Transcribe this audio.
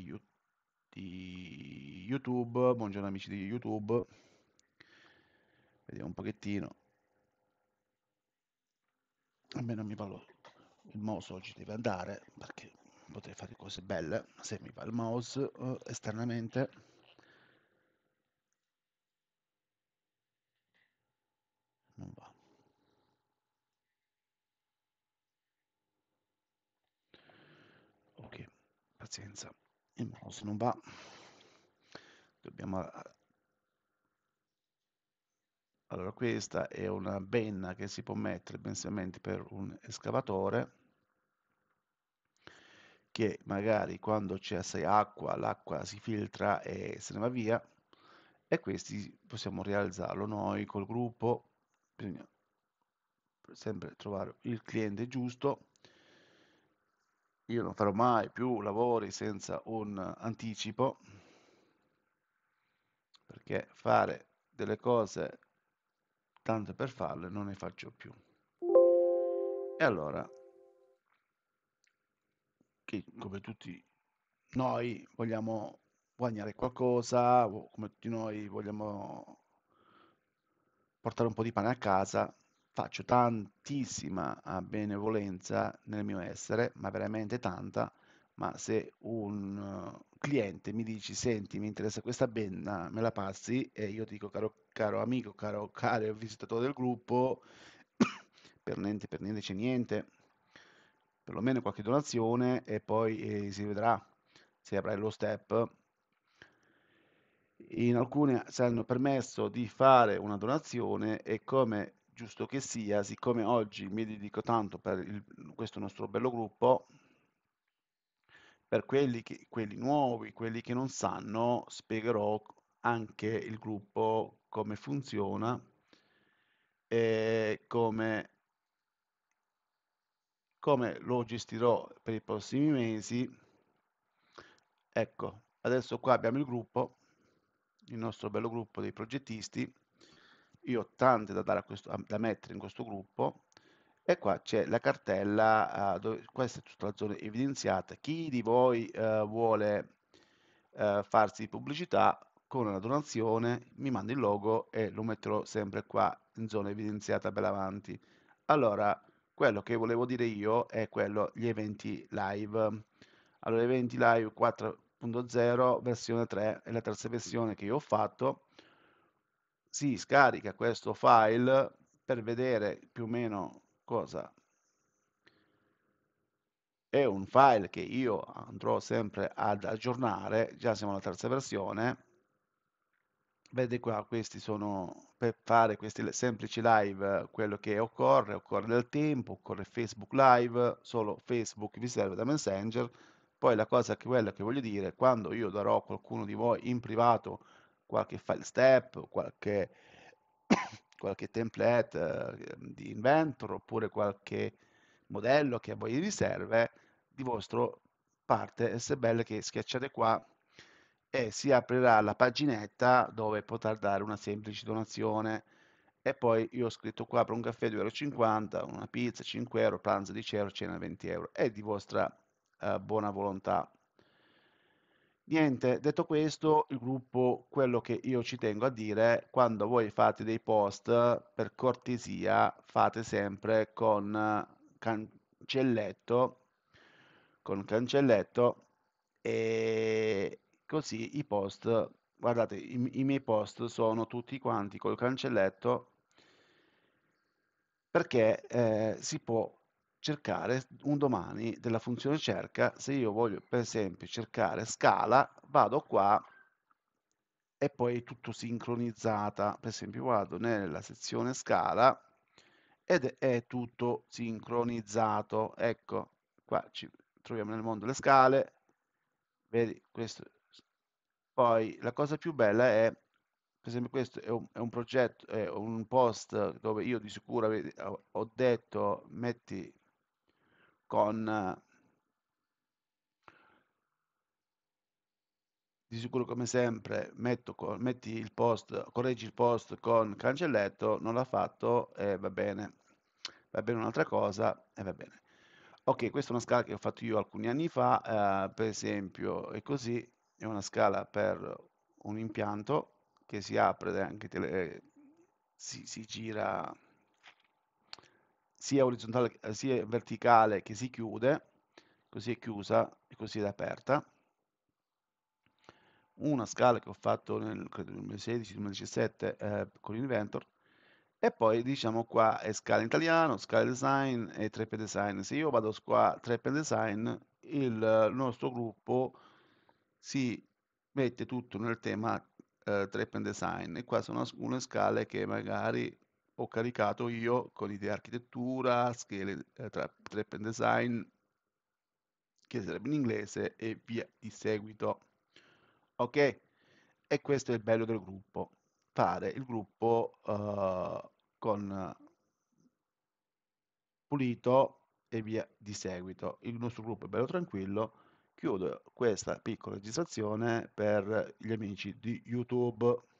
di, di YouTube, buongiorno amici di YouTube, vediamo un pochettino, a me non mi parlo il mouse oggi deve andare perché potrei fare cose belle se mi va il mouse eh, esternamente non va ok pazienza il mouse non va dobbiamo ah, allora questa è una benna che si può mettere pensamenti per un escavatore che magari quando c'è assai acqua l'acqua si filtra e se ne va via e questi possiamo realizzarlo noi col gruppo bisogna sempre trovare il cliente giusto io non farò mai più lavori senza un anticipo, perché fare delle cose tanto per farle non ne faccio più. E allora, che come tutti noi vogliamo guadagnare qualcosa, come tutti noi vogliamo portare un po' di pane a casa, faccio tantissima ah, benevolenza nel mio essere, ma veramente tanta, ma se un eh, cliente mi dice senti mi interessa questa penna, me la passi e io dico caro, caro amico, caro, caro visitatore del gruppo, per niente, per niente c'è niente, perlomeno qualche donazione e poi eh, si vedrà se avrai lo step. In alcune si hanno permesso di fare una donazione e come giusto che sia, siccome oggi mi dedico tanto per il, questo nostro bello gruppo, per quelli, che, quelli nuovi, quelli che non sanno, spiegherò anche il gruppo come funziona e come, come lo gestirò per i prossimi mesi. Ecco, adesso qua abbiamo il gruppo, il nostro bello gruppo dei progettisti io ho tante da, dare questo, da mettere in questo gruppo e qua c'è la cartella, uh, ah, dove, questa è tutta la zona evidenziata, chi di voi uh, vuole uh, farsi pubblicità con una donazione mi manda il logo e lo metterò sempre qua in zona evidenziata per avanti. Allora, quello che volevo dire io è quello, gli eventi live. Allora, eventi live 4.0 versione 3 è la terza versione che io ho fatto si scarica questo file per vedere più o meno cosa è un file che io andrò sempre ad aggiornare, già siamo alla terza versione, vedi qua questi sono per fare questi semplici live quello che occorre, occorre del tempo, occorre Facebook live, solo Facebook vi serve da Messenger, poi la cosa che quella che voglio dire, quando io darò a qualcuno di voi in privato qualche file step qualche, qualche template eh, di inventor oppure qualche modello che a voi vi serve, di vostro parte SBL che schiacciate qua e si aprirà la paginetta dove poter dare una semplice donazione e poi io ho scritto qua per un caffè 2,50 euro, una pizza 5 euro, pranzo 10 euro, cena 20 euro, è di vostra eh, buona volontà. Niente, detto questo, il gruppo, quello che io ci tengo a dire, quando voi fate dei post, per cortesia, fate sempre con cancelletto, con cancelletto, e così i post, guardate, i, i miei post sono tutti quanti col cancelletto, perché eh, si può cercare un domani della funzione cerca, se io voglio per esempio cercare scala, vado qua e poi è tutto sincronizzata, per esempio vado nella sezione scala ed è tutto sincronizzato, ecco, qua ci troviamo nel mondo delle scale, vedi questo, poi la cosa più bella è per esempio questo è un, è un, progetto, è un post dove io di sicuro ho detto metti con eh, di sicuro come sempre metto con, metti il post correggi il post con cancelletto non l'ha fatto e eh, va bene va bene un'altra cosa e eh, va bene ok questa è una scala che ho fatto io alcuni anni fa eh, per esempio è così è una scala per un impianto che si apre anche tele, eh, si, si gira sia orizzontale eh, sia verticale che si chiude, così è chiusa e così è aperta. Una scala che ho fatto nel 2016-2017 eh, con l'inventor. e poi diciamo qua è scala in italiano, scala design e trap design. Se io vado qua trap design, il nostro gruppo si mette tutto nel tema eh, treppe design e qua sono alcune scale che magari ho caricato io con idee architettura, schede, eh, trap and design, che sarebbe in inglese, e via di seguito. Ok? E questo è il bello del gruppo, fare il gruppo eh, con pulito e via di seguito. Il nostro gruppo è bello tranquillo. Chiudo questa piccola registrazione per gli amici di YouTube.